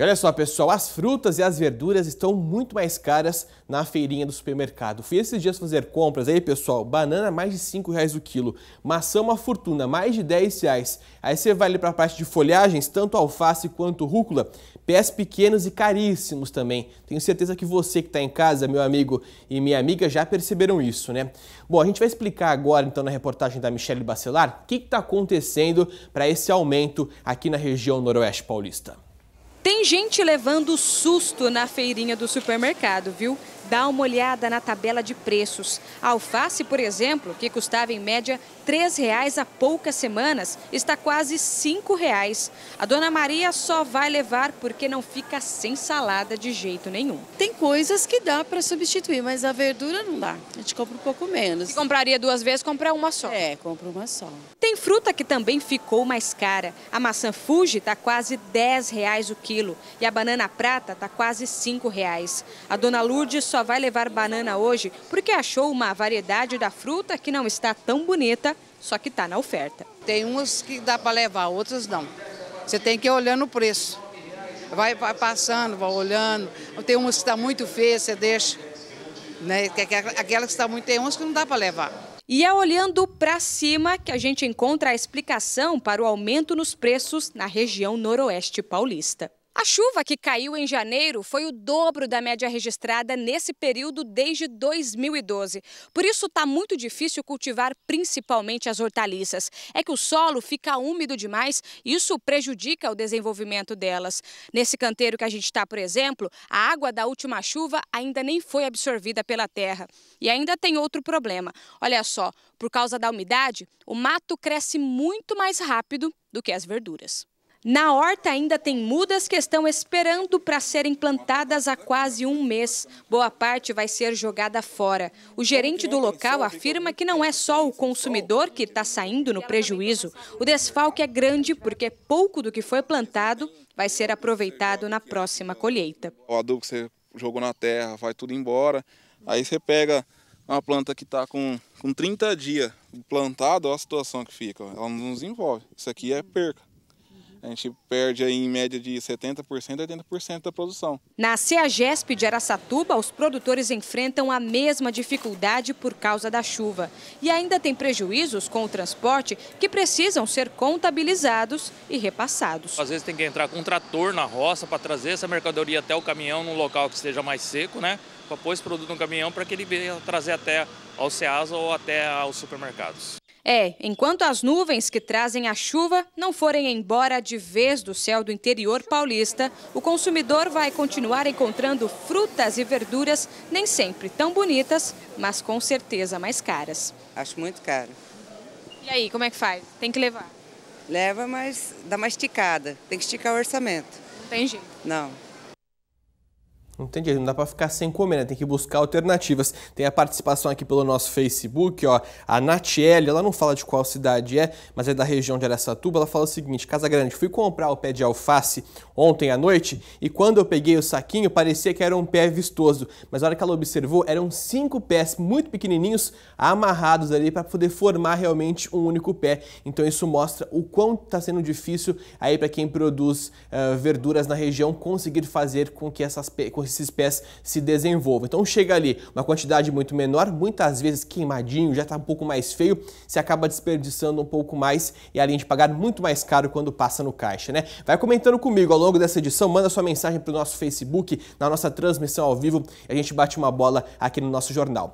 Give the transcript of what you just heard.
E olha só, pessoal, as frutas e as verduras estão muito mais caras na feirinha do supermercado. Fui esses dias fazer compras aí, pessoal, banana mais de 5 reais o quilo, maçã uma fortuna, mais de 10 reais. Aí você vai ali para a parte de folhagens, tanto alface quanto rúcula, pés pequenos e caríssimos também. Tenho certeza que você que está em casa, meu amigo e minha amiga, já perceberam isso, né? Bom, a gente vai explicar agora, então, na reportagem da Michelle Bacelar, o que está acontecendo para esse aumento aqui na região noroeste paulista. Tem gente levando susto na feirinha do supermercado, viu? Dá uma olhada na tabela de preços. A alface, por exemplo, que custava em média R$ 3,00 há poucas semanas, está quase R$ 5,00. A dona Maria só vai levar porque não fica sem salada de jeito nenhum. Tem coisas que dá para substituir, mas a verdura não dá. A gente compra um pouco menos. Se compraria duas vezes, compra uma só. É, compra uma só. Tem fruta que também ficou mais cara. A maçã Fuji está quase R$ 10,00 o quilo e a banana prata está quase R$ 5,00. A dona Lourdes só vai levar banana hoje porque achou uma variedade da fruta que não está tão bonita, só que está na oferta. Tem umas que dá para levar, outras não. Você tem que ir olhando o preço. Vai, vai passando, vai olhando. Tem umas que está muito feia, você deixa. Né? aquelas que está muito. Tem umas que não dá para levar. E é olhando para cima que a gente encontra a explicação para o aumento nos preços na região noroeste paulista. A chuva que caiu em janeiro foi o dobro da média registrada nesse período desde 2012. Por isso está muito difícil cultivar principalmente as hortaliças. É que o solo fica úmido demais e isso prejudica o desenvolvimento delas. Nesse canteiro que a gente está, por exemplo, a água da última chuva ainda nem foi absorvida pela terra. E ainda tem outro problema. Olha só, por causa da umidade, o mato cresce muito mais rápido do que as verduras. Na horta ainda tem mudas que estão esperando para serem plantadas há quase um mês. Boa parte vai ser jogada fora. O gerente do local afirma que não é só o consumidor que está saindo no prejuízo. O desfalque é grande porque pouco do que foi plantado vai ser aproveitado na próxima colheita. O adubo que você jogou na terra vai tudo embora. Aí você pega uma planta que está com, com 30 dias plantada, olha a situação que fica. Ela não desenvolve. Isso aqui é perca a gente perde aí em média de 70% a 80% da produção. Na CEAGESP de Aracatuba, os produtores enfrentam a mesma dificuldade por causa da chuva. E ainda tem prejuízos com o transporte que precisam ser contabilizados e repassados. Às vezes tem que entrar com um trator na roça para trazer essa mercadoria até o caminhão num local que esteja mais seco, né? Para pôr esse produto no caminhão para que ele venha trazer até ao ceasa ou até aos supermercados. É, enquanto as nuvens que trazem a chuva não forem embora de vez do céu do interior paulista, o consumidor vai continuar encontrando frutas e verduras nem sempre tão bonitas, mas com certeza mais caras. Acho muito caro. E aí, como é que faz? Tem que levar? Leva, mas dá uma esticada. Tem que esticar o orçamento. Não tem jeito. Não. Não tem jeito, não dá para ficar sem comer, né? Tem que buscar alternativas. Tem a participação aqui pelo nosso Facebook, ó. A Natiele, ela não fala de qual cidade é, mas é da região de Aracatuba. Ela fala o seguinte: Casa Grande, fui comprar o pé de alface ontem à noite e quando eu peguei o saquinho parecia que era um pé vistoso, mas na hora que ela observou eram cinco pés muito pequenininhos amarrados ali para poder formar realmente um único pé. Então isso mostra o quão está sendo difícil aí para quem produz uh, verduras na região conseguir fazer com que essas esses pés se desenvolvam. Então chega ali uma quantidade muito menor, muitas vezes queimadinho, já está um pouco mais feio, se acaba desperdiçando um pouco mais e além de pagar muito mais caro quando passa no caixa, né? Vai comentando comigo ao longo dessa edição, manda sua mensagem para o nosso Facebook, na nossa transmissão ao vivo, a gente bate uma bola aqui no nosso jornal.